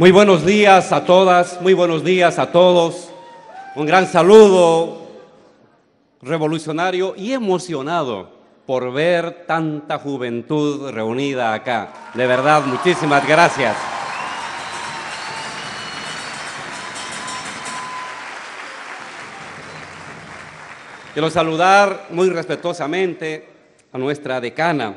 Muy buenos días a todas, muy buenos días a todos. Un gran saludo revolucionario y emocionado por ver tanta juventud reunida acá. De verdad, muchísimas gracias. Quiero saludar muy respetuosamente a nuestra decana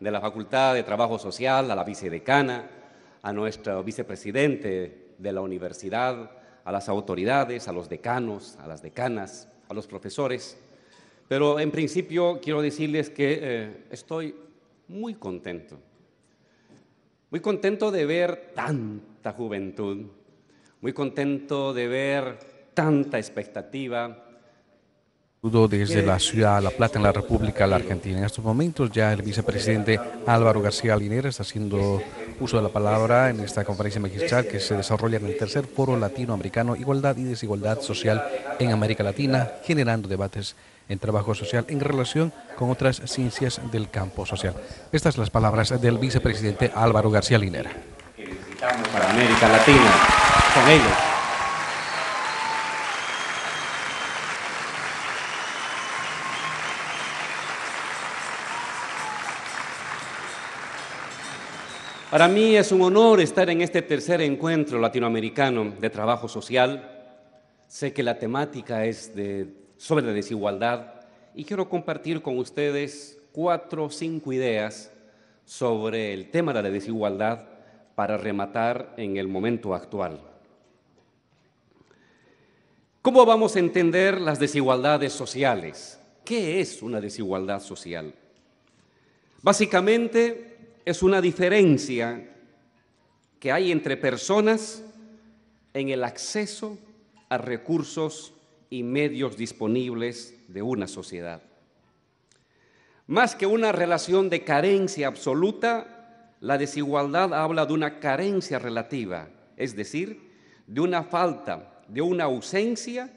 de la Facultad de Trabajo Social, a la vicedecana, a nuestro vicepresidente de la universidad, a las autoridades, a los decanos, a las decanas, a los profesores. Pero en principio quiero decirles que eh, estoy muy contento, muy contento de ver tanta juventud, muy contento de ver tanta expectativa, desde la ciudad de La Plata en la República de la Argentina. En estos momentos ya el vicepresidente Álvaro García Linera está haciendo uso de la palabra en esta conferencia magistral que se desarrolla en el tercer foro latinoamericano Igualdad y Desigualdad Social en América Latina, generando debates en trabajo social en relación con otras ciencias del campo social. Estas son las palabras del vicepresidente Álvaro García Linera. para América Latina, con ellos. Para mí es un honor estar en este tercer encuentro latinoamericano de trabajo social. Sé que la temática es sobre la desigualdad y quiero compartir con ustedes cuatro o cinco ideas sobre el tema de la desigualdad para rematar en el momento actual. ¿Cómo vamos a entender las desigualdades sociales? ¿Qué es una desigualdad social? Básicamente es una diferencia que hay entre personas en el acceso a recursos y medios disponibles de una sociedad. Más que una relación de carencia absoluta, la desigualdad habla de una carencia relativa, es decir, de una falta, de una ausencia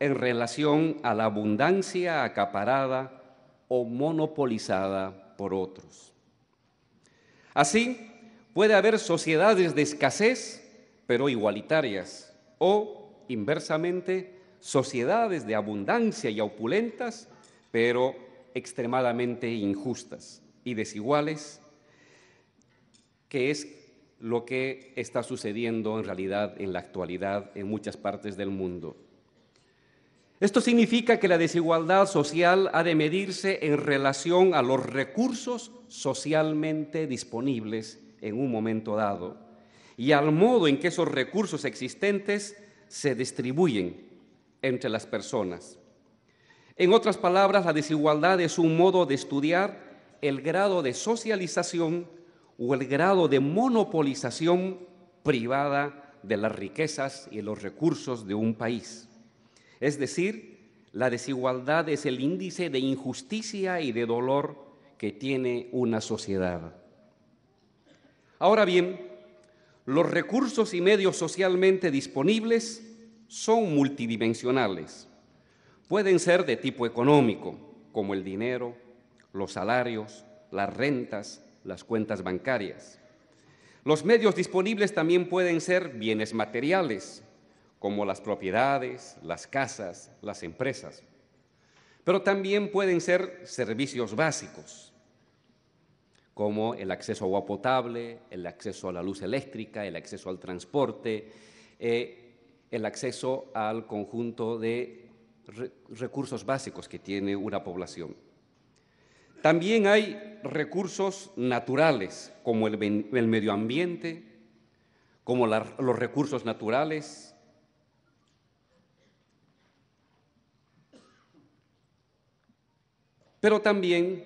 en relación a la abundancia acaparada o monopolizada por otros. Así, puede haber sociedades de escasez, pero igualitarias, o inversamente, sociedades de abundancia y opulentas, pero extremadamente injustas y desiguales, que es lo que está sucediendo en realidad en la actualidad en muchas partes del mundo. Esto significa que la desigualdad social ha de medirse en relación a los recursos socialmente disponibles en un momento dado y al modo en que esos recursos existentes se distribuyen entre las personas. En otras palabras, la desigualdad es un modo de estudiar el grado de socialización o el grado de monopolización privada de las riquezas y los recursos de un país. Es decir, la desigualdad es el índice de injusticia y de dolor que tiene una sociedad. Ahora bien, los recursos y medios socialmente disponibles son multidimensionales. Pueden ser de tipo económico, como el dinero, los salarios, las rentas, las cuentas bancarias. Los medios disponibles también pueden ser bienes materiales, como las propiedades, las casas, las empresas. Pero también pueden ser servicios básicos, como el acceso a agua potable, el acceso a la luz eléctrica, el acceso al transporte, eh, el acceso al conjunto de recursos básicos que tiene una población. También hay recursos naturales, como el, medio ambiente, como los recursos naturales, pero también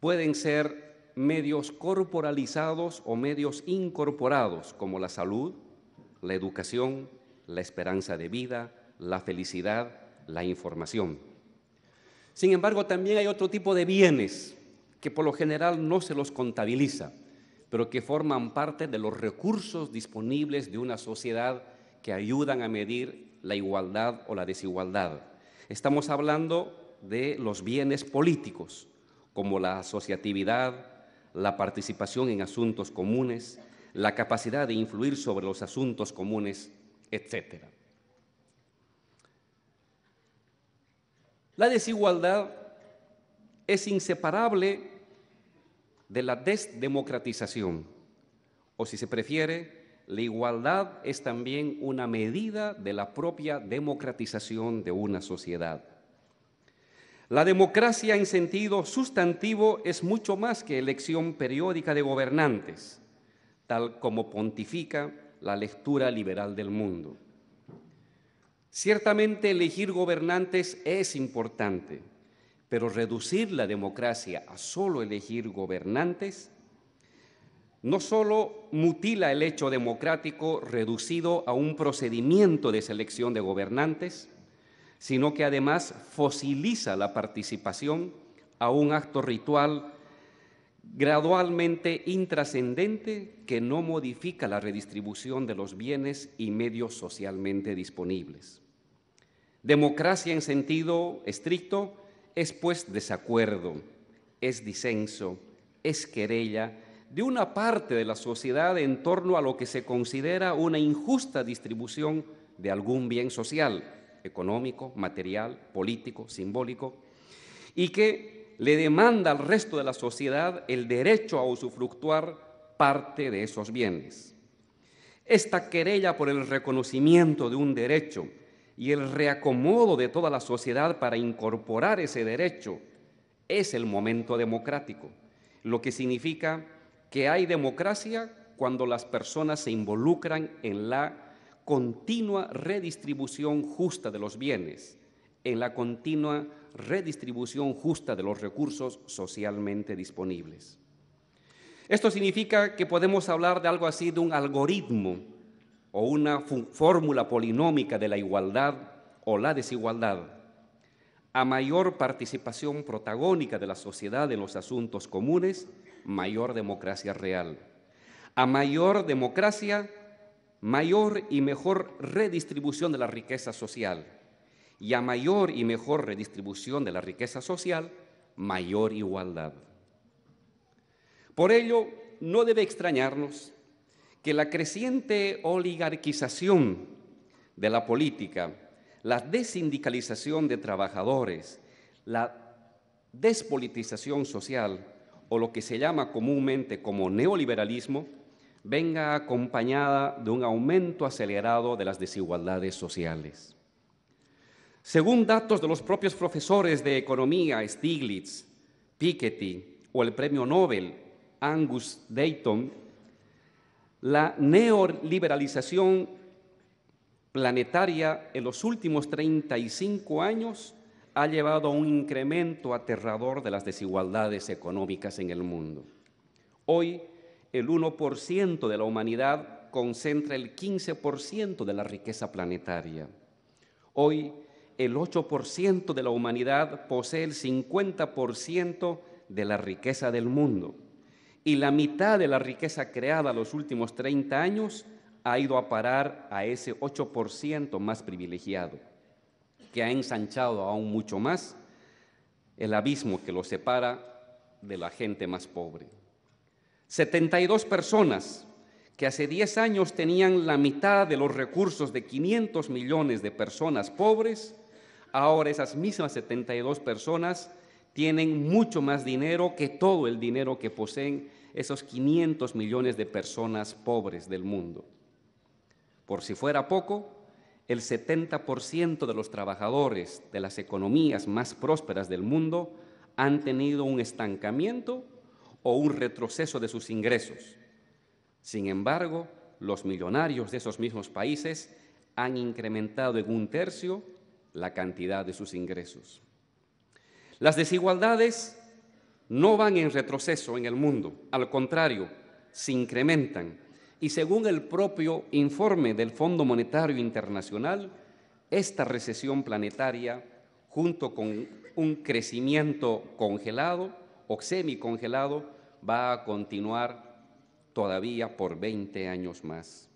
pueden ser medios corporalizados o medios incorporados, como la salud, la educación, la esperanza de vida, la felicidad, la información. Sin embargo, también hay otro tipo de bienes que por lo general no se los contabiliza, pero que forman parte de los recursos disponibles de una sociedad que ayudan a medir la igualdad o la desigualdad. Estamos hablando de los bienes políticos, como la asociatividad, la participación en asuntos comunes, la capacidad de influir sobre los asuntos comunes, etc. La desigualdad es inseparable de la desdemocratización, o si se prefiere, la igualdad es también una medida de la propia democratización de una sociedad. La democracia en sentido sustantivo es mucho más que elección periódica de gobernantes, tal como pontifica la lectura liberal del mundo. Ciertamente elegir gobernantes es importante, pero reducir la democracia a solo elegir gobernantes no solo mutila el hecho democrático reducido a un procedimiento de selección de gobernantes, sino que además fosiliza la participación a un acto ritual gradualmente intrascendente que no modifica la redistribución de los bienes y medios socialmente disponibles. Democracia en sentido estricto es pues desacuerdo, es disenso, es querella de una parte de la sociedad en torno a lo que se considera una injusta distribución de algún bien social económico, material, político, simbólico, y que le demanda al resto de la sociedad el derecho a usufructuar parte de esos bienes. Esta querella por el reconocimiento de un derecho y el reacomodo de toda la sociedad para incorporar ese derecho es el momento democrático, lo que significa que hay democracia cuando las personas se involucran en la continua redistribución justa de los bienes, en la continua redistribución justa de los recursos socialmente disponibles. Esto significa que podemos hablar de algo así, de un algoritmo o una fórmula polinómica de la igualdad o la desigualdad. A mayor participación protagónica de la sociedad en los asuntos comunes, mayor democracia real. A mayor democracia, mayor y mejor redistribución de la riqueza social. Y a mayor y mejor redistribución de la riqueza social, mayor igualdad. Por ello, no debe extrañarnos que la creciente oligarquización de la política, la desindicalización de trabajadores, la despolitización social o lo que se llama comúnmente como neoliberalismo, venga acompañada de un aumento acelerado de las desigualdades sociales. Según datos de los propios profesores de economía Stiglitz, Piketty o el premio Nobel Angus Dayton, la neoliberalización planetaria en los últimos 35 años ha llevado a un incremento aterrador de las desigualdades económicas en el mundo. Hoy, el 1% de la humanidad concentra el 15% de la riqueza planetaria. Hoy, el 8% de la humanidad posee el 50% de la riqueza del mundo. Y la mitad de la riqueza creada los últimos 30 años ha ido a parar a ese 8% más privilegiado, que ha ensanchado aún mucho más el abismo que lo separa de la gente más pobre. 72 personas que hace 10 años tenían la mitad de los recursos de 500 millones de personas pobres, ahora esas mismas 72 personas tienen mucho más dinero que todo el dinero que poseen esos 500 millones de personas pobres del mundo. Por si fuera poco, el 70% de los trabajadores de las economías más prósperas del mundo han tenido un estancamiento o un retroceso de sus ingresos. Sin embargo, los millonarios de esos mismos países han incrementado en un tercio la cantidad de sus ingresos. Las desigualdades no van en retroceso en el mundo, al contrario, se incrementan y según el propio informe del Fondo Monetario Internacional, esta recesión planetaria junto con un crecimiento congelado o semi-congelado, va a continuar todavía por 20 años más.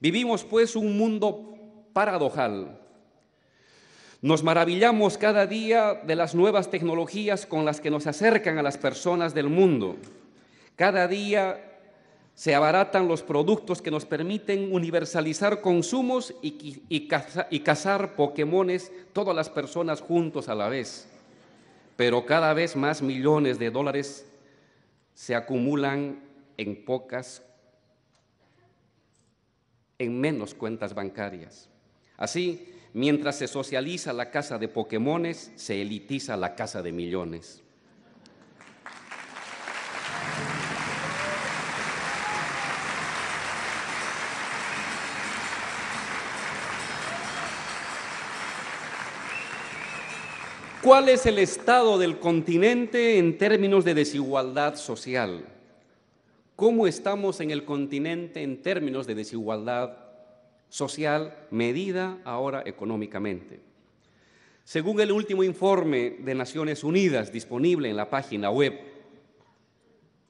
Vivimos pues un mundo paradojal. Nos maravillamos cada día de las nuevas tecnologías con las que nos acercan a las personas del mundo. Cada día se abaratan los productos que nos permiten universalizar consumos y, y, cazar, y todas las personas juntos a la vez pero cada vez más millones de dólares se acumulan en pocas, en menos cuentas bancarias. Así, mientras se socializa la casa de Pokémones, se elitiza la casa de millones. ¿Cuál es el estado del continente en términos de desigualdad social? ¿Cómo estamos en el continente en términos de desigualdad social medida ahora económicamente? Según el último informe de Naciones Unidas disponible en la página web,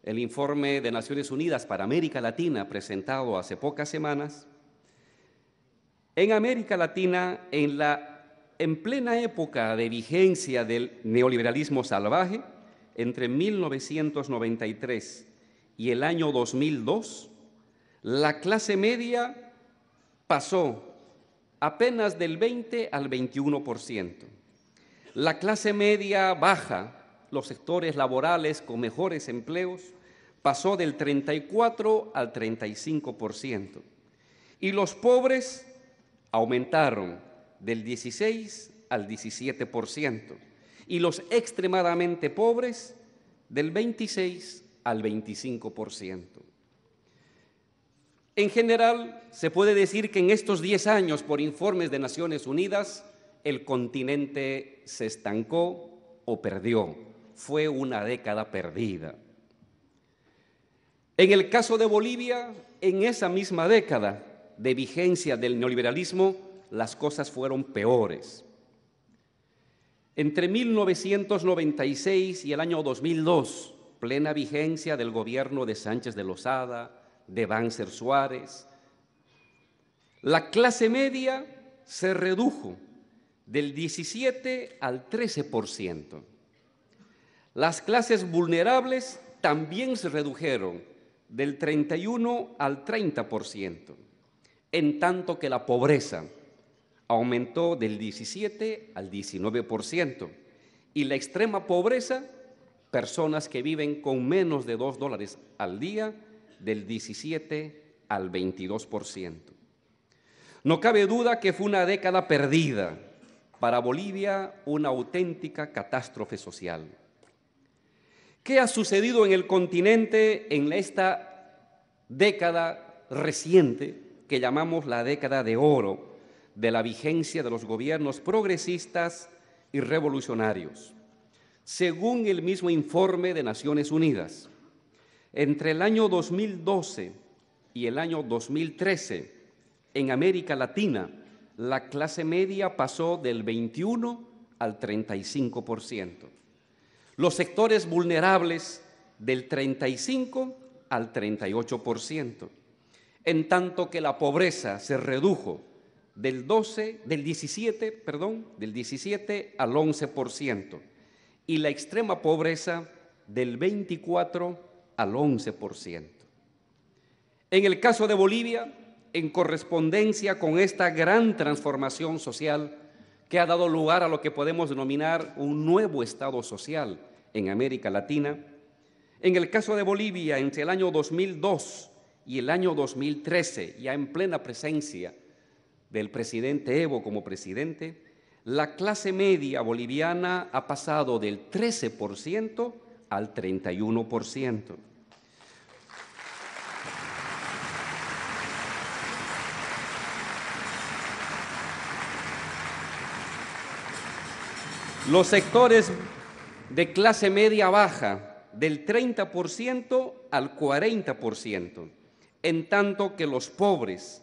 el informe de Naciones Unidas para América Latina presentado hace pocas semanas, en América Latina, en la en plena época de vigencia del neoliberalismo salvaje, entre 1993 y el año 2002, la clase media pasó apenas del 20 al 21%. La clase media baja, los sectores laborales con mejores empleos, pasó del 34 al 35%. Y los pobres aumentaron del 16 al 17% y los extremadamente pobres del 26 al 25%. En general, se puede decir que en estos 10 años, por informes de Naciones Unidas, el continente se estancó o perdió. Fue una década perdida. En el caso de Bolivia, en esa misma década de vigencia del neoliberalismo, las cosas fueron peores. Entre 1996 y el año 2002, plena vigencia del gobierno de Sánchez de Lozada, de Banzer Suárez, la clase media se redujo del 17 al 13%. Las clases vulnerables también se redujeron del 31 al 30%, en tanto que la pobreza aumentó del 17 al 19%. Y la extrema pobreza, personas que viven con menos de 2 dólares al día, del 17 al 22%. No cabe duda que fue una década perdida, para Bolivia una auténtica catástrofe social. ¿Qué ha sucedido en el continente en esta década reciente que llamamos la década de oro? de la vigencia de los gobiernos progresistas y revolucionarios. Según el mismo informe de Naciones Unidas, entre el año 2012 y el año 2013, en América Latina, la clase media pasó del 21 al 35%. Los sectores vulnerables del 35 al 38%, en tanto que la pobreza se redujo del 12, del 17, perdón, del 17 al 11% y la extrema pobreza del 24 al 11%. En el caso de Bolivia, en correspondencia con esta gran transformación social que ha dado lugar a lo que podemos denominar un nuevo Estado social en América Latina, en el caso de Bolivia, entre el año 2002 y el año 2013, ya en plena presencia del presidente Evo como presidente, la clase media boliviana ha pasado del 13% al 31%. Los sectores de clase media baja del 30% al 40%, en tanto que los pobres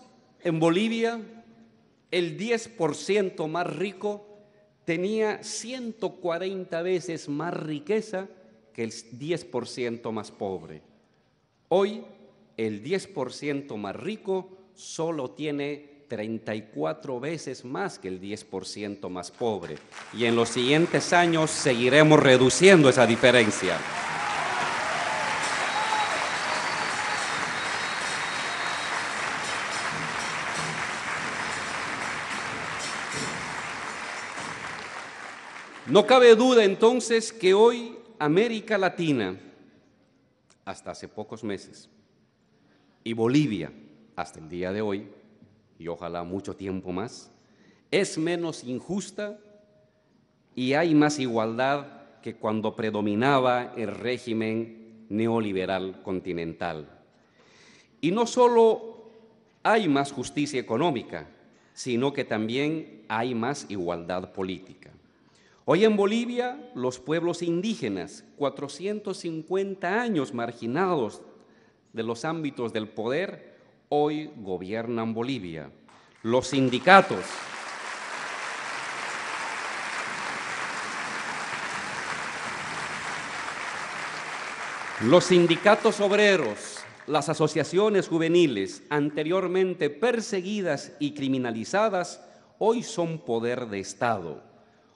En Bolivia, el 10% más rico tenía 140 veces más riqueza que el 10% más pobre. Hoy, el 10% más rico solo tiene 34 veces más que el 10% más pobre. Y en los siguientes años seguiremos reduciendo esa diferencia. No cabe duda entonces que hoy América Latina, hasta hace pocos meses, y Bolivia, hasta el día de hoy, y ojalá mucho tiempo más, es menos injusta y hay más igualdad que cuando predominaba el régimen neoliberal continental. Y no solo hay más justicia económica, sino que también hay más igualdad política. Hoy en Bolivia, los pueblos indígenas, 450 años marginados de los ámbitos del poder, hoy gobiernan Bolivia. Los sindicatos, Los sindicatos obreros, las asociaciones juveniles anteriormente perseguidas y criminalizadas, hoy son poder de Estado.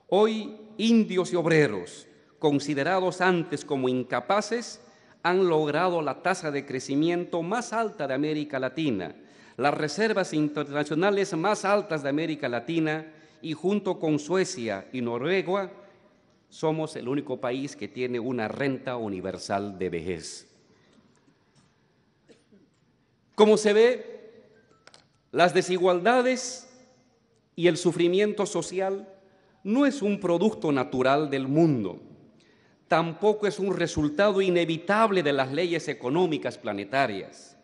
Hoy indios y obreros, considerados antes como incapaces, han logrado la tasa de crecimiento más alta de América Latina, las reservas internacionales más altas de América Latina y junto con Suecia y Noruega somos el único país que tiene una renta universal de vejez. Como se ve, las desigualdades y el sufrimiento social no es un producto natural del mundo, tampoco es un resultado inevitable de las leyes económicas planetarias.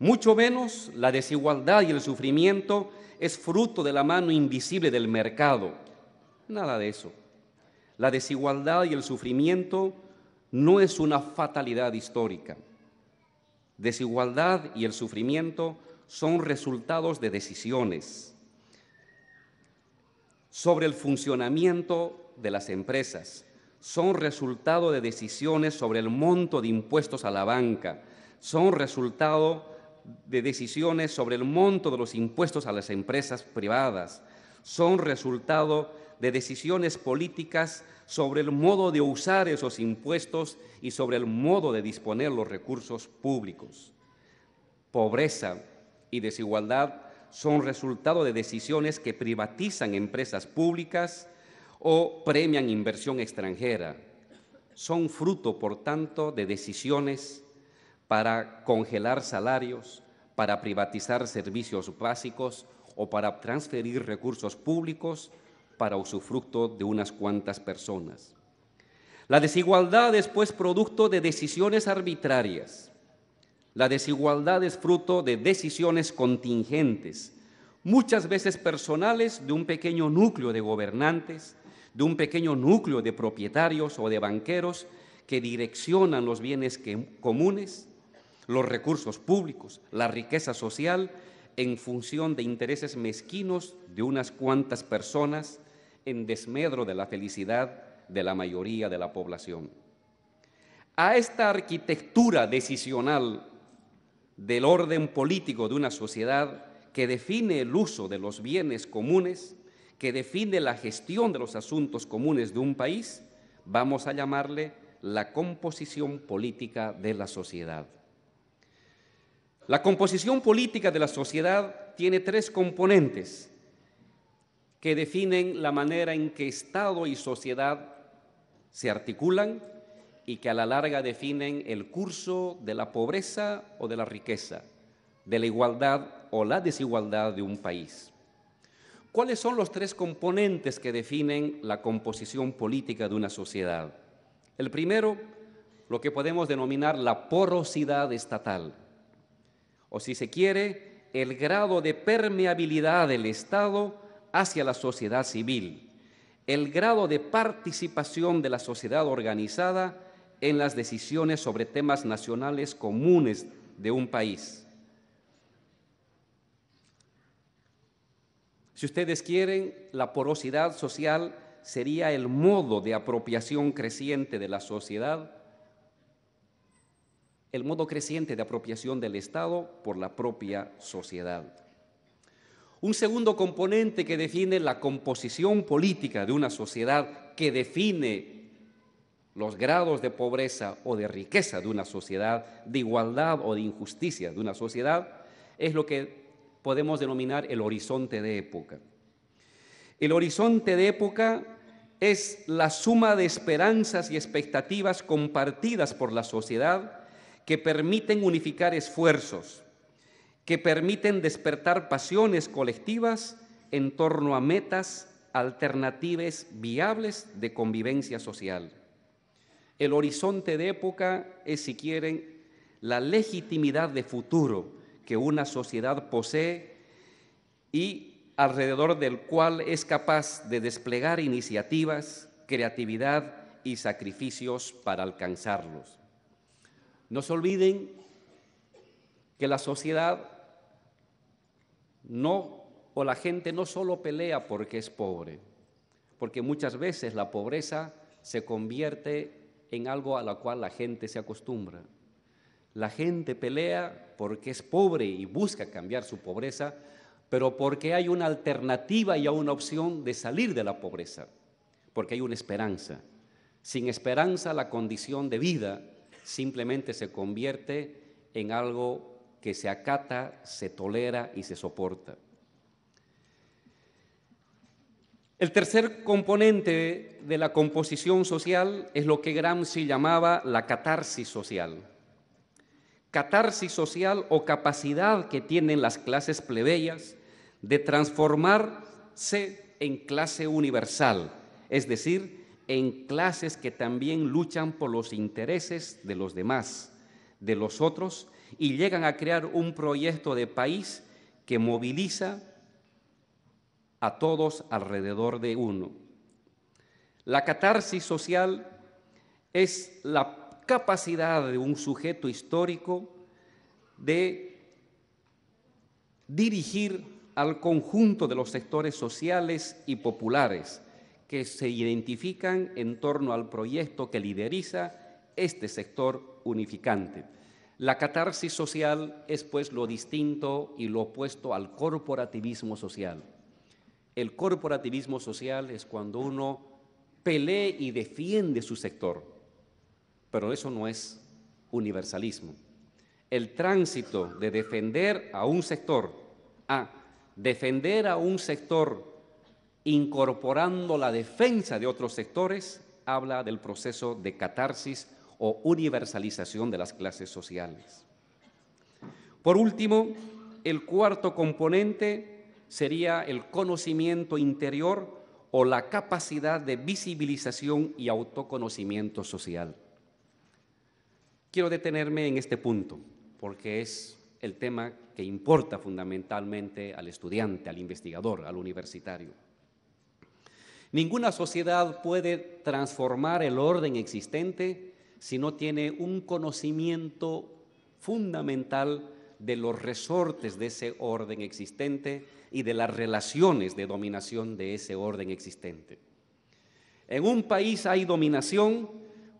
Mucho menos la desigualdad y el sufrimiento es fruto de la mano invisible del mercado. Nada de eso. La desigualdad y el sufrimiento no es una fatalidad histórica. Desigualdad y el sufrimiento son resultados de decisiones sobre el funcionamiento de las empresas. Son resultado de decisiones sobre el monto de impuestos a la banca. Son resultado de decisiones sobre el monto de los impuestos a las empresas privadas. Son resultado de decisiones políticas sobre el modo de usar esos impuestos y sobre el modo de disponer los recursos públicos. Pobreza y desigualdad son resultado de decisiones que privatizan empresas públicas o premian inversión extranjera. Son fruto, por tanto, de decisiones para congelar salarios, para privatizar servicios básicos o para transferir recursos públicos para usufructo de unas cuantas personas. La desigualdad es pues producto de decisiones arbitrarias la desigualdad es fruto de decisiones contingentes, muchas veces personales de un pequeño núcleo de gobernantes, de un pequeño núcleo de propietarios o de banqueros que direccionan los bienes comunes, los recursos públicos, la riqueza social, en función de intereses mezquinos de unas cuantas personas en desmedro de la felicidad de la mayoría de la población. A esta arquitectura decisional del orden político de una sociedad que define el uso de los bienes comunes, que define la gestión de los asuntos comunes de un país, vamos a llamarle la composición política de la sociedad. La composición política de la sociedad tiene tres componentes que definen la manera en que Estado y sociedad se articulan y que a la larga definen el curso de la pobreza o de la riqueza, de la igualdad o la desigualdad de un país. ¿Cuáles son los tres componentes que definen la composición política de una sociedad? El primero, lo que podemos denominar la porosidad estatal, o si se quiere, el grado de permeabilidad del Estado hacia la sociedad civil, el grado de participación de la sociedad organizada en las decisiones sobre temas nacionales comunes de un país. Si ustedes quieren, la porosidad social sería el modo de apropiación creciente de la sociedad, el modo creciente de apropiación del Estado por la propia sociedad. Un segundo componente que define la composición política de una sociedad, que define los grados de pobreza o de riqueza de una sociedad, de igualdad o de injusticia de una sociedad, es lo que podemos denominar el horizonte de época. El horizonte de época es la suma de esperanzas y expectativas compartidas por la sociedad que permiten unificar esfuerzos, que permiten despertar pasiones colectivas en torno a metas alternativas viables de convivencia social el horizonte de época es, si quieren, la legitimidad de futuro que una sociedad posee y alrededor del cual es capaz de desplegar iniciativas, creatividad y sacrificios para alcanzarlos. No se olviden que la sociedad no o la gente no solo pelea porque es pobre, porque muchas veces la pobreza se convierte en algo a lo cual la gente se acostumbra. La gente pelea porque es pobre y busca cambiar su pobreza, pero porque hay una alternativa y una opción de salir de la pobreza, porque hay una esperanza. Sin esperanza la condición de vida simplemente se convierte en algo que se acata, se tolera y se soporta. El tercer componente de la composición social es lo que Gramsci llamaba la catarsis social. Catarsis social o capacidad que tienen las clases plebeyas de transformarse en clase universal, es decir, en clases que también luchan por los intereses de los demás, de los otros, y llegan a crear un proyecto de país que moviliza a todos alrededor de uno. La catarsis social es la capacidad de un sujeto histórico de dirigir al conjunto de los sectores sociales y populares que se identifican en torno al proyecto que lideriza este sector unificante. La catarsis social es pues lo distinto y lo opuesto al corporativismo social. El corporativismo social es cuando uno pelea y defiende su sector, pero eso no es universalismo. El tránsito de defender a un sector a defender a un sector incorporando la defensa de otros sectores habla del proceso de catarsis o universalización de las clases sociales. Por último, el cuarto componente sería el conocimiento interior o la capacidad de visibilización y autoconocimiento social. Quiero detenerme en este punto, porque es el tema que importa fundamentalmente al estudiante, al investigador, al universitario. Ninguna sociedad puede transformar el orden existente si no tiene un conocimiento fundamental de los resortes de ese orden existente y de las relaciones de dominación de ese orden existente. En un país hay dominación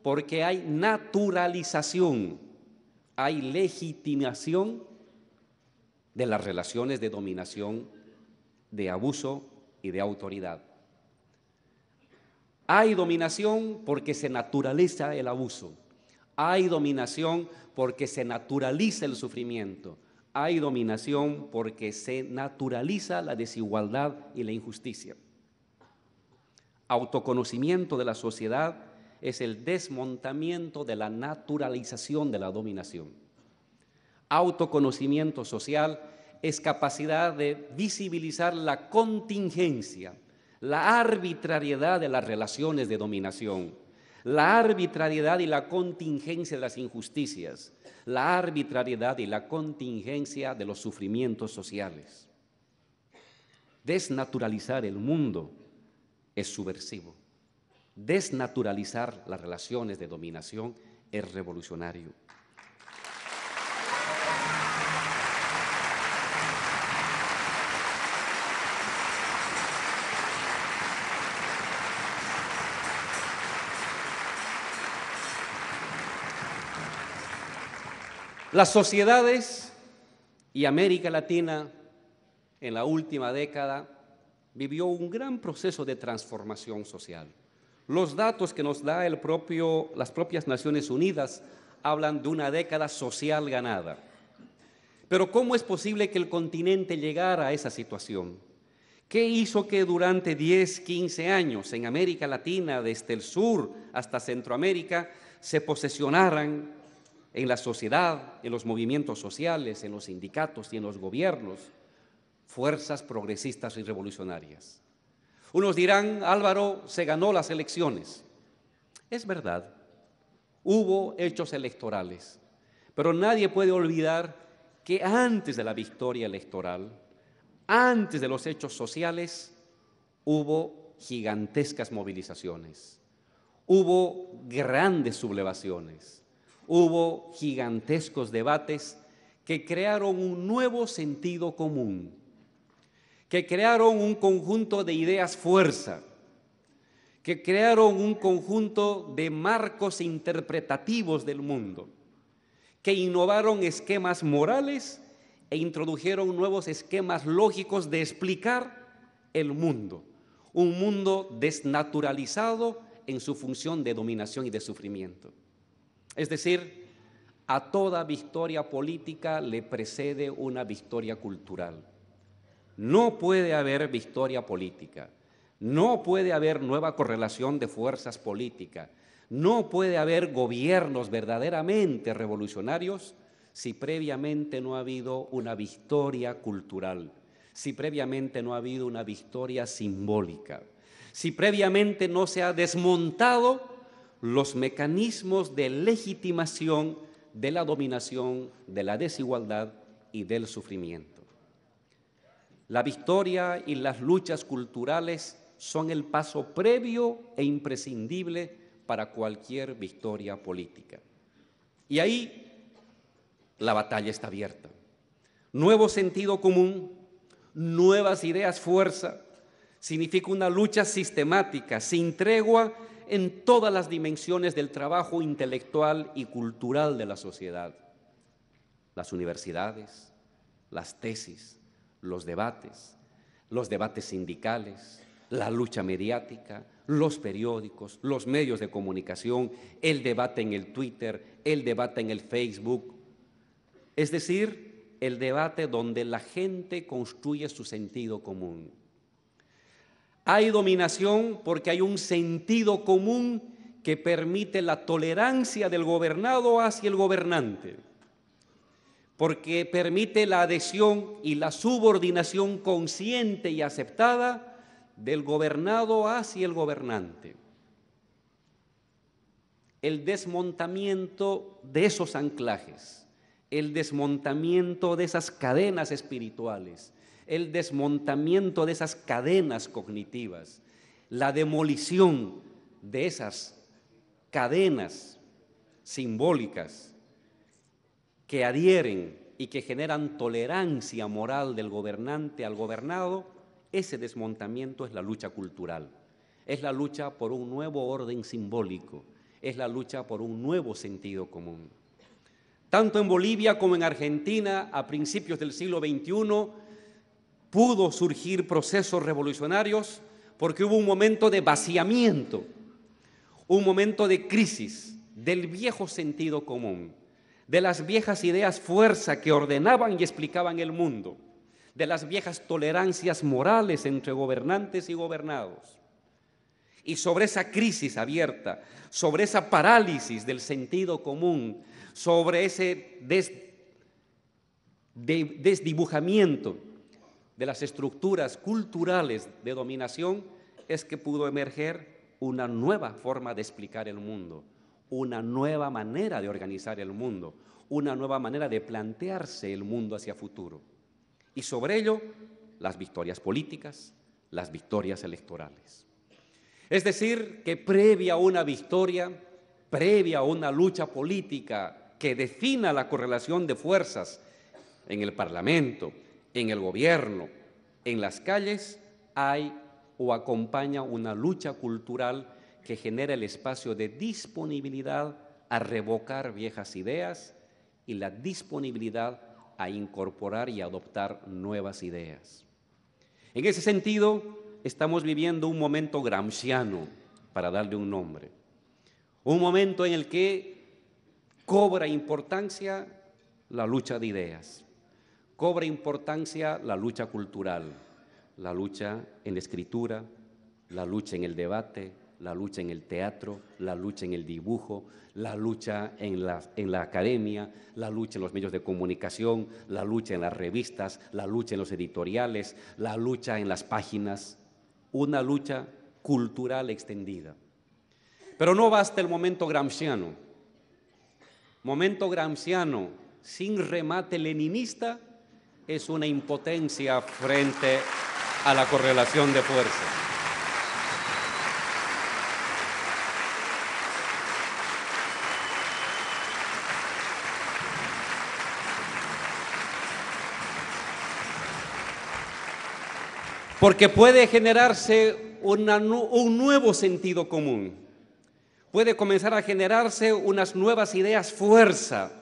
porque hay naturalización, hay legitimación de las relaciones de dominación, de abuso y de autoridad. Hay dominación porque se naturaliza el abuso. Hay dominación porque se naturaliza el sufrimiento. Hay dominación porque se naturaliza la desigualdad y la injusticia. Autoconocimiento de la sociedad es el desmontamiento de la naturalización de la dominación. Autoconocimiento social es capacidad de visibilizar la contingencia, la arbitrariedad de las relaciones de dominación la arbitrariedad y la contingencia de las injusticias, la arbitrariedad y la contingencia de los sufrimientos sociales. Desnaturalizar el mundo es subversivo. Desnaturalizar las relaciones de dominación es revolucionario. Las sociedades y América Latina en la última década vivió un gran proceso de transformación social. Los datos que nos da el propio, las propias Naciones Unidas hablan de una década social ganada. Pero ¿cómo es posible que el continente llegara a esa situación? ¿Qué hizo que durante 10, 15 años en América Latina, desde el sur hasta Centroamérica, se posesionaran en la sociedad, en los movimientos sociales, en los sindicatos y en los gobiernos, fuerzas progresistas y revolucionarias. Unos dirán, Álvaro se ganó las elecciones. Es verdad, hubo hechos electorales, pero nadie puede olvidar que antes de la victoria electoral, antes de los hechos sociales, hubo gigantescas movilizaciones, hubo grandes sublevaciones, hubo gigantescos debates que crearon un nuevo sentido común, que crearon un conjunto de ideas fuerza, que crearon un conjunto de marcos interpretativos del mundo, que innovaron esquemas morales e introdujeron nuevos esquemas lógicos de explicar el mundo, un mundo desnaturalizado en su función de dominación y de sufrimiento. Es decir, a toda victoria política le precede una victoria cultural. No puede haber victoria política, no puede haber nueva correlación de fuerzas políticas, no puede haber gobiernos verdaderamente revolucionarios si previamente no ha habido una victoria cultural, si previamente no ha habido una victoria simbólica, si previamente no se ha desmontado los mecanismos de legitimación de la dominación, de la desigualdad y del sufrimiento. La victoria y las luchas culturales son el paso previo e imprescindible para cualquier victoria política. Y ahí la batalla está abierta. Nuevo sentido común, nuevas ideas fuerza, significa una lucha sistemática, sin tregua en todas las dimensiones del trabajo intelectual y cultural de la sociedad. Las universidades, las tesis, los debates, los debates sindicales, la lucha mediática, los periódicos, los medios de comunicación, el debate en el Twitter, el debate en el Facebook. Es decir, el debate donde la gente construye su sentido común hay dominación porque hay un sentido común que permite la tolerancia del gobernado hacia el gobernante, porque permite la adhesión y la subordinación consciente y aceptada del gobernado hacia el gobernante. El desmontamiento de esos anclajes, el desmontamiento de esas cadenas espirituales, el desmontamiento de esas cadenas cognitivas, la demolición de esas cadenas simbólicas que adhieren y que generan tolerancia moral del gobernante al gobernado, ese desmontamiento es la lucha cultural, es la lucha por un nuevo orden simbólico, es la lucha por un nuevo sentido común. Tanto en Bolivia como en Argentina, a principios del siglo XXI, pudo surgir procesos revolucionarios porque hubo un momento de vaciamiento, un momento de crisis del viejo sentido común, de las viejas ideas fuerza que ordenaban y explicaban el mundo, de las viejas tolerancias morales entre gobernantes y gobernados. Y sobre esa crisis abierta, sobre esa parálisis del sentido común, sobre ese desdibujamiento de las estructuras culturales de dominación es que pudo emerger una nueva forma de explicar el mundo, una nueva manera de organizar el mundo, una nueva manera de plantearse el mundo hacia futuro. Y sobre ello, las victorias políticas, las victorias electorales. Es decir, que previa a una victoria, previa a una lucha política que defina la correlación de fuerzas en el Parlamento, en el gobierno, en las calles, hay o acompaña una lucha cultural que genera el espacio de disponibilidad a revocar viejas ideas y la disponibilidad a incorporar y adoptar nuevas ideas. En ese sentido, estamos viviendo un momento gramsciano, para darle un nombre, un momento en el que cobra importancia la lucha de ideas cobra importancia la lucha cultural, la lucha en la escritura, la lucha en el debate, la lucha en el teatro, la lucha en el dibujo, la lucha en la, academia, la lucha en los medios de comunicación, la lucha en las revistas, la lucha en los editoriales, la lucha en las páginas, una lucha cultural extendida. Pero no basta el momento gramsciano. Momento gramsciano sin remate leninista es una impotencia frente a la correlación de fuerzas. Porque puede generarse un nuevo sentido común, puede comenzar a generarse unas nuevas ideas fuerza,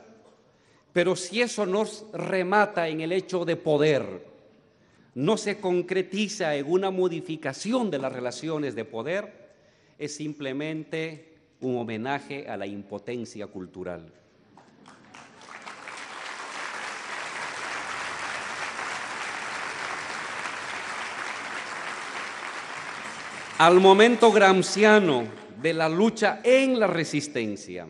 pero si eso nos remata en el hecho de poder, no se concretiza en una modificación de las relaciones de poder, es simplemente un homenaje a la impotencia cultural. Al momento gramsciano de la lucha en la resistencia,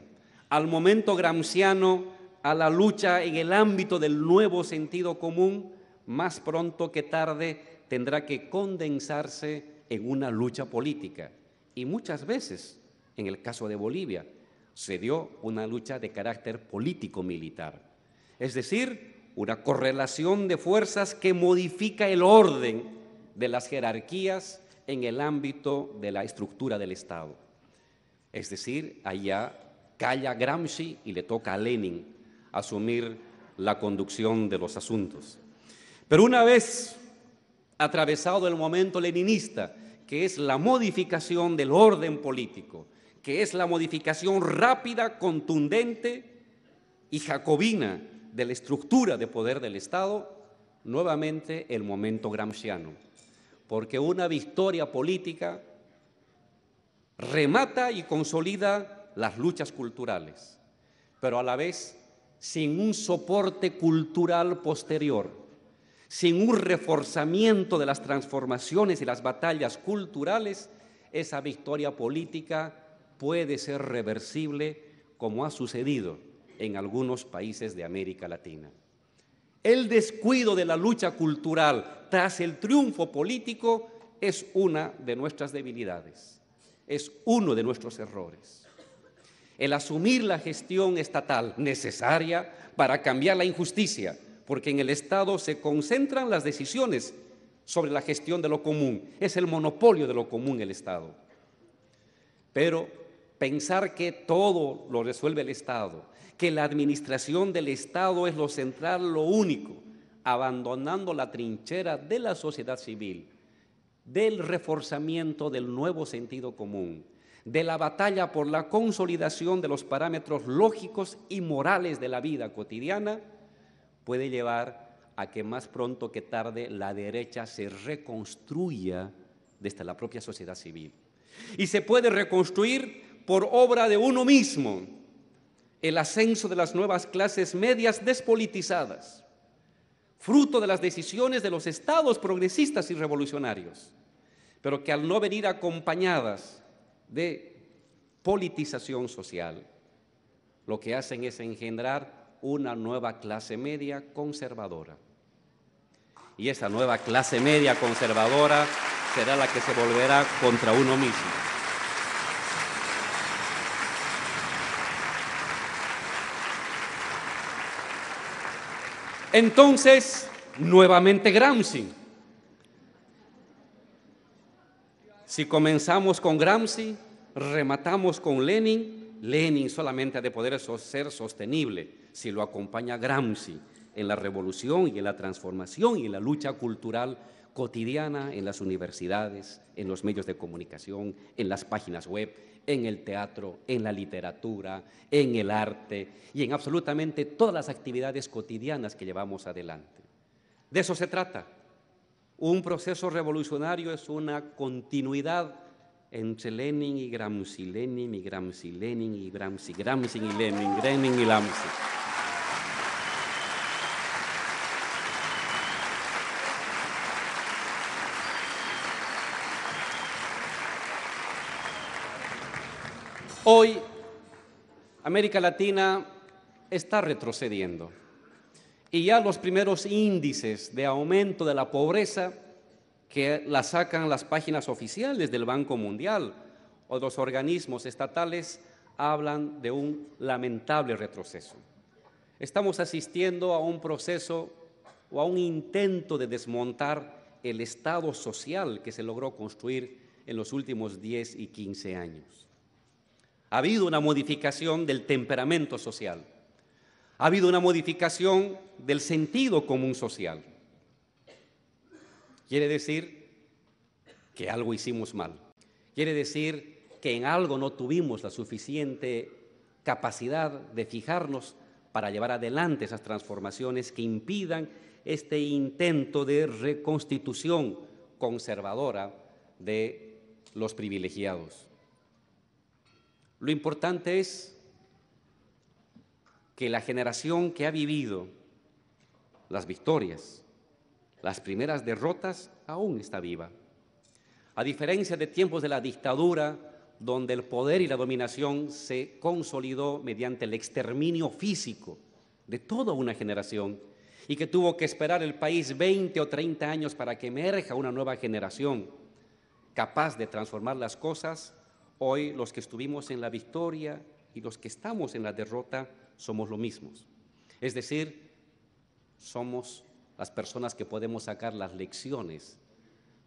al momento gramsciano a la lucha en el ámbito del nuevo sentido común, más pronto que tarde tendrá que condensarse en una lucha política. Y muchas veces, en el caso de Bolivia, se dio una lucha de carácter político-militar. Es decir, una correlación de fuerzas que modifica el orden de las jerarquías en el ámbito de la estructura del Estado. Es decir, allá calla Gramsci y le toca a Lenin asumir la conducción de los asuntos. Pero una vez atravesado el momento leninista, que es la modificación del orden político, que es la modificación rápida, contundente y jacobina de la estructura de poder del Estado, nuevamente el momento gramsciano, porque una victoria política remata y consolida las luchas culturales, pero a la vez sin un soporte cultural posterior, sin un reforzamiento de las transformaciones y las batallas culturales, esa victoria política puede ser reversible como ha sucedido en algunos países de América Latina. El descuido de la lucha cultural tras el triunfo político es una de nuestras debilidades, es uno de nuestros errores el asumir la gestión estatal necesaria para cambiar la injusticia, porque en el Estado se concentran las decisiones sobre la gestión de lo común, es el monopolio de lo común el Estado. Pero pensar que todo lo resuelve el Estado, que la administración del Estado es lo central, lo único, abandonando la trinchera de la sociedad civil, del reforzamiento del nuevo sentido común, de la batalla por la consolidación de los parámetros lógicos y morales de la vida cotidiana puede llevar a que más pronto que tarde la derecha se reconstruya desde la propia sociedad civil. Y se puede reconstruir por obra de uno mismo el ascenso de las nuevas clases medias despolitizadas, fruto de las decisiones de los estados progresistas y revolucionarios, pero que al no venir acompañadas de politización social, lo que hacen es engendrar una nueva clase media conservadora. Y esa nueva clase media conservadora será la que se volverá contra uno mismo. Entonces, nuevamente Gramsci. Si comenzamos con Gramsci, rematamos con Lenin, Lenin solamente ha de poder ser sostenible si lo acompaña Gramsci en la revolución y en la transformación y en la lucha cultural cotidiana en las universidades, en los medios de comunicación, en las páginas web, en el teatro, en la literatura, en el arte y en absolutamente todas las actividades cotidianas que llevamos adelante. De eso se trata. Un proceso revolucionario es una continuidad entre Lenin y Gramsci, Lenin y Gramsci, Lenin y Gramsci, Gramsci y Lenin, Lenin y Gramsci. Hoy América Latina está retrocediendo y ya los primeros índices de aumento de la pobreza que la sacan las páginas oficiales del Banco Mundial o los organismos estatales, hablan de un lamentable retroceso. Estamos asistiendo a un proceso o a un intento de desmontar el Estado social que se logró construir en los últimos 10 y 15 años. Ha habido una modificación del temperamento social. Ha habido una modificación del sentido común social. Quiere decir que algo hicimos mal. Quiere decir que en algo no tuvimos la suficiente capacidad de fijarnos para llevar adelante esas transformaciones que impidan este intento de reconstitución conservadora de los privilegiados. Lo importante es que la generación que ha vivido las victorias, las primeras derrotas, aún está viva. A diferencia de tiempos de la dictadura, donde el poder y la dominación se consolidó mediante el exterminio físico de toda una generación y que tuvo que esperar el país 20 o 30 años para que emerja una nueva generación capaz de transformar las cosas, hoy los que estuvimos en la victoria y los que estamos en la derrota somos lo mismos. Es decir, somos las personas que podemos sacar las lecciones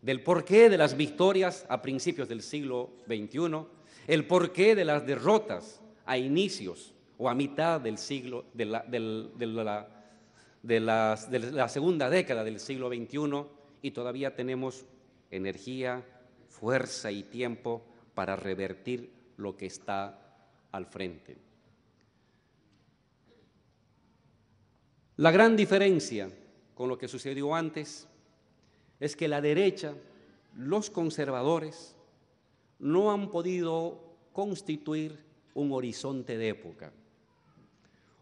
del porqué de las victorias a principios del siglo XXI, el porqué de las derrotas a inicios o a mitad del siglo, de la, la segunda década del siglo XXI, y todavía tenemos energía, fuerza y tiempo para revertir lo que está al frente. La gran diferencia con lo que sucedió antes es que la derecha, los conservadores, no han podido constituir un horizonte de época.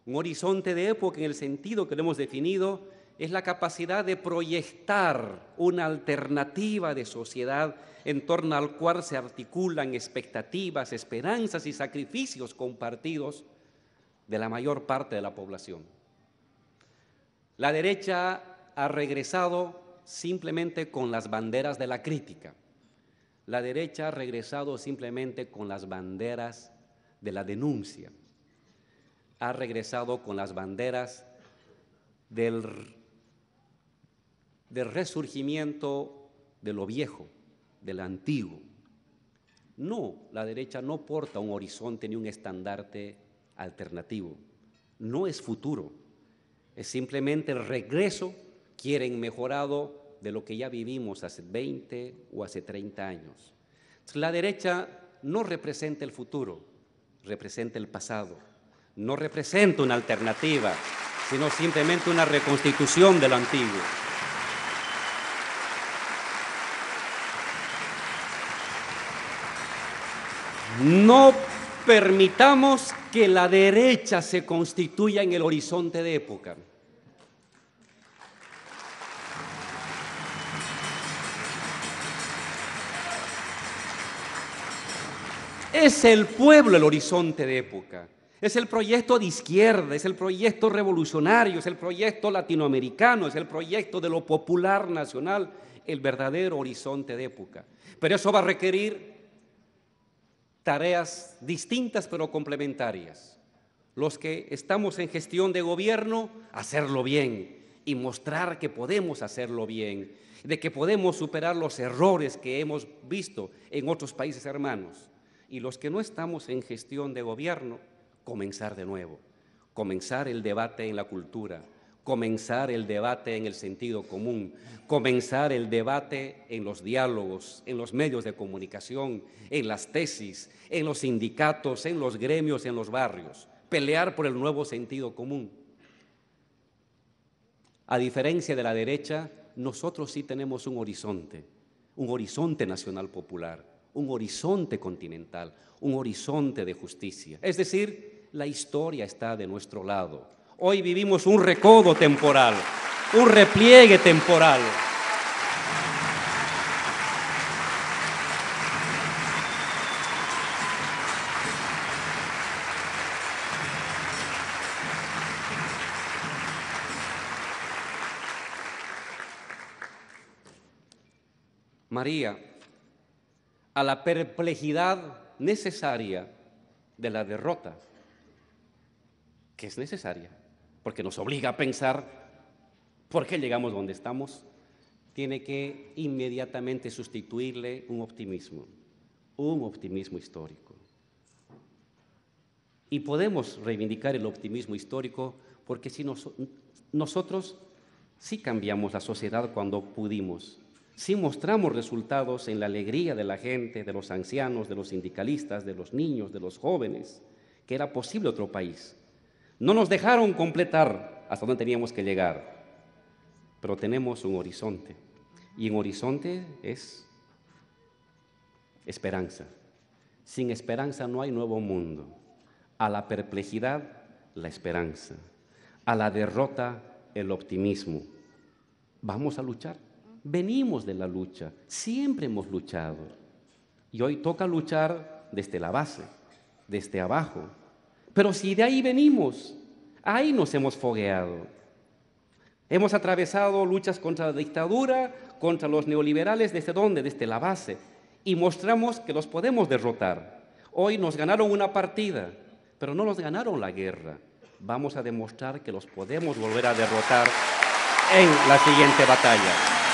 Un horizonte de época en el sentido que lo hemos definido es la capacidad de proyectar una alternativa de sociedad en torno al cual se articulan expectativas, esperanzas y sacrificios compartidos de la mayor parte de la población. La derecha ha regresado simplemente con las banderas de la crítica. La derecha ha regresado simplemente con las banderas de la denuncia. Ha regresado con las banderas del, resurgimiento de lo viejo, del antiguo. No, la derecha no porta un horizonte ni un estandarte alternativo. No es futuro es simplemente el regreso, quieren mejorado de lo que ya vivimos hace 20 o hace 30 años. La derecha no representa el futuro, representa el pasado, no representa una alternativa, sino simplemente una reconstitución de lo antiguo. No permitamos que la derecha se constituya en el horizonte de época. Es el pueblo el horizonte de época. Es el proyecto de izquierda, es el proyecto revolucionario, es el proyecto latinoamericano, es el proyecto de lo popular nacional, el verdadero horizonte de época. Pero eso va a requerir tareas distintas pero complementarias. Los que estamos en gestión de gobierno, hacerlo bien y mostrar que podemos hacerlo bien, de que podemos superar los errores que hemos visto en otros países hermanos. Y los que no estamos en gestión de gobierno, comenzar de nuevo, comenzar el debate en la cultura, comenzar el debate en el sentido común, comenzar el debate en los diálogos, en los medios de comunicación, en las tesis, en los sindicatos, en los gremios, en los barrios, pelear por el nuevo sentido común. A diferencia de la derecha, nosotros sí tenemos un horizonte, un horizonte nacional popular, un horizonte continental, un horizonte de justicia. Es decir, la historia está de nuestro lado Hoy vivimos un recodo temporal, un repliegue temporal. María a la perplejidad necesaria de la derrota, que es necesaria, porque nos obliga a pensar por qué llegamos donde estamos, tiene que inmediatamente sustituirle un optimismo, un optimismo histórico. Y podemos reivindicar el optimismo histórico porque si nosotros sí cambiamos la sociedad cuando pudimos, sí mostramos resultados en la alegría de la gente, de los ancianos, de los sindicalistas, de los niños, de los jóvenes, que era posible otro país. No nos dejaron completar hasta donde teníamos que llegar, pero tenemos un horizonte. Y un horizonte es esperanza. Sin esperanza no hay nuevo mundo. A la perplejidad, la esperanza. A la derrota, el optimismo. Vamos a luchar. Venimos de la lucha. Siempre hemos luchado. Y hoy toca luchar desde la base, desde abajo, pero si de ahí venimos, ahí nos hemos fogueado. Hemos atravesado luchas contra la dictadura, contra los neoliberales, ¿desde dónde? Desde la base. Y mostramos que los podemos derrotar. Hoy nos ganaron una partida, pero no nos ganaron la guerra. Vamos a demostrar que los podemos volver a derrotar en la siguiente batalla.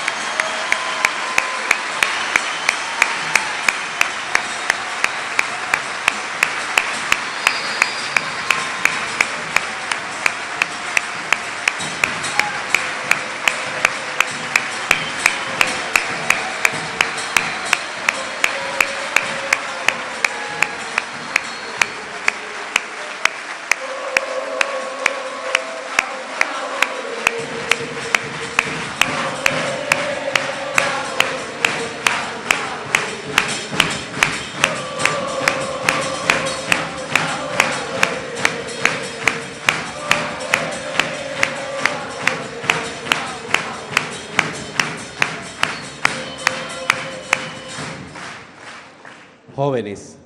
Jóvenes,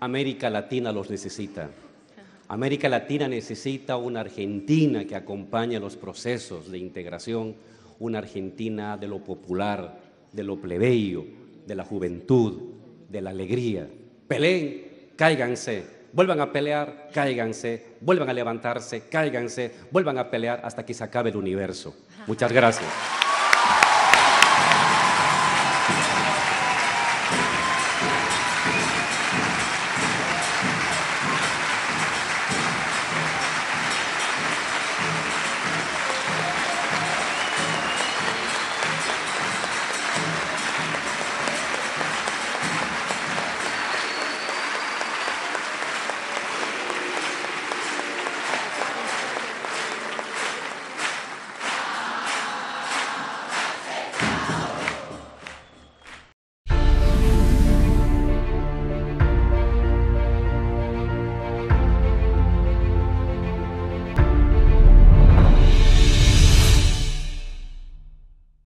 América Latina los necesita. América Latina necesita una Argentina que acompañe los procesos de integración, una Argentina de lo popular, de lo plebeyo, de la juventud, de la alegría. Peleen, cáiganse, vuelvan a pelear, cáiganse, vuelvan a levantarse, cáiganse, vuelvan a pelear hasta que se acabe el universo. Muchas gracias.